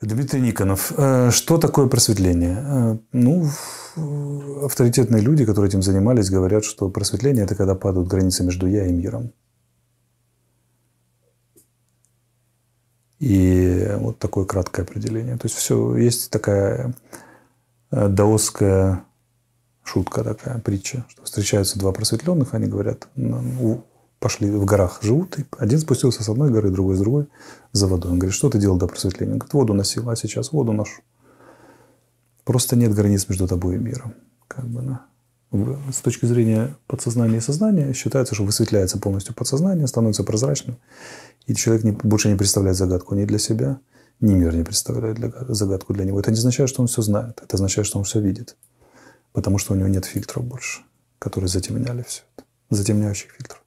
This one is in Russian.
Дмитрий Никонов. Э, что такое просветление? Э, ну, авторитетные люди, которые этим занимались, говорят, что просветление – это когда падают границы между «я» и миром. И вот такое краткое определение. То есть все, есть такая э, даосская шутка такая, притча, что встречаются два просветленных, они говорят, «Ну, ну, пошли в горах живут. И один спустился с одной горы, другой с другой за водой. Он говорит, что ты делал до просветления? Он говорит, воду носил, а сейчас воду ношу. Просто нет границ между тобой и миром. Как бы, да. С точки зрения подсознания и сознания считается, что высветляется полностью подсознание, становится прозрачным. И человек не, больше не представляет загадку ни для себя, ни мир не представляет для, загадку для него. Это не означает, что он все знает. Это означает, что он все видит. Потому что у него нет фильтров больше, которые затемняли все это. Затемняющих фильтров.